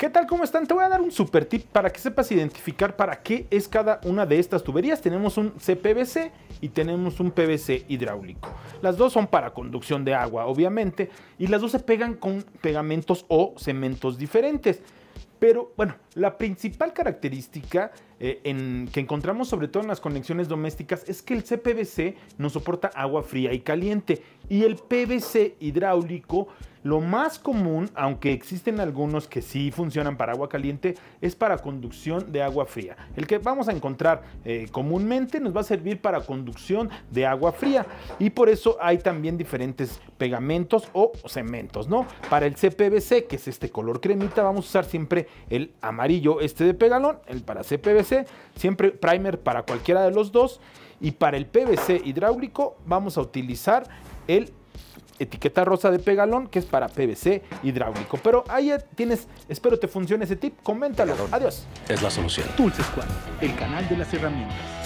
¿Qué tal? ¿Cómo están? Te voy a dar un super tip para que sepas identificar para qué es cada una de estas tuberías. Tenemos un CPVC y tenemos un PVC hidráulico. Las dos son para conducción de agua, obviamente, y las dos se pegan con pegamentos o cementos diferentes. Pero bueno, la principal característica eh, en, que encontramos sobre todo en las conexiones domésticas es que el CPVC no soporta agua fría y caliente y el PVC hidráulico lo más común, aunque existen algunos que sí funcionan para agua caliente, es para conducción de agua fría. El que vamos a encontrar eh, comúnmente nos va a servir para conducción de agua fría y por eso hay también diferentes pegamentos o cementos, ¿no? Para el CPVC, que es este color cremita, vamos a usar siempre el amarillo, este de pegalón, el para CPVC, siempre primer para cualquiera de los dos y para el PVC hidráulico vamos a utilizar el etiqueta rosa de Pegalón, que es para PVC hidráulico. Pero ahí tienes, espero te funcione ese tip, coméntalo. Adiós. Es la solución. Tools Squad, el canal de las herramientas.